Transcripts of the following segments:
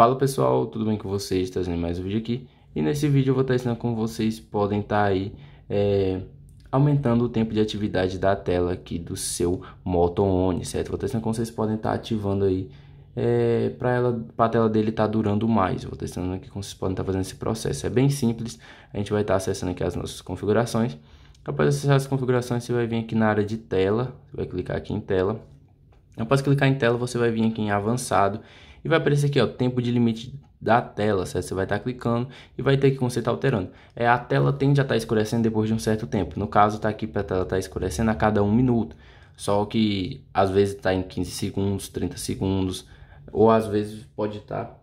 Fala pessoal, tudo bem com vocês? Trazendo tá mais um vídeo aqui e nesse vídeo eu vou estar ensinando como vocês podem estar tá aí é, aumentando o tempo de atividade da tela aqui do seu Moto One, certo? Vou estar ensinando como vocês podem estar tá ativando aí é, para a tela dele estar durando mais. Vou estar ensinando aqui como vocês podem estar fazendo esse processo. É bem simples. A gente vai estar acessando aqui as nossas configurações. Após acessar as configurações, você vai vir aqui na área de tela, você vai clicar aqui em tela. Após clicar em tela, você vai vir aqui em avançado e vai aparecer aqui, ó, tempo de limite da tela, certo? Você vai estar tá clicando e vai ter que como você está alterando. É, a tela tende a estar tá escurecendo depois de um certo tempo. No caso, está aqui para a tela estar tá escurecendo a cada um minuto. Só que às vezes está em 15 segundos, 30 segundos, ou às vezes pode estar... Tá,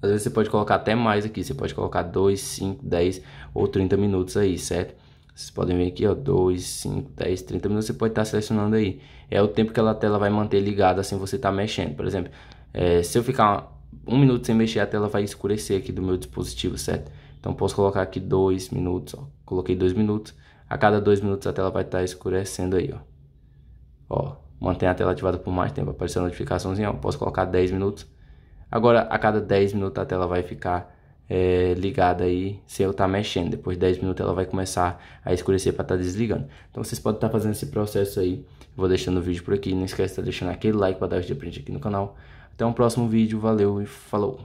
às vezes você pode colocar até mais aqui, você pode colocar 2, 5, 10 ou 30 minutos aí, certo? Vocês podem ver aqui, ó, 2, 5, 10, 30 minutos, você pode estar tá selecionando aí. É o tempo que a tela vai manter ligada assim, você está mexendo. Por exemplo, é, se eu ficar um minuto sem mexer, a tela vai escurecer aqui do meu dispositivo, certo? Então posso colocar aqui dois minutos, ó. Coloquei dois minutos. A cada dois minutos a tela vai estar tá escurecendo aí, ó. Ó, mantém a tela ativada por mais tempo, apareceu a notificaçãozinha, ó. Posso colocar 10 minutos. Agora, a cada 10 minutos a tela vai ficar é, ligada aí, se eu estar tá mexendo. Depois de 10 minutos ela vai começar a escurecer para estar tá desligando. Então vocês podem estar tá fazendo esse processo aí. vou deixando o vídeo por aqui. Não esquece de tá deixar aquele like para dar os de gente aqui no canal. Até um próximo vídeo, valeu e falou!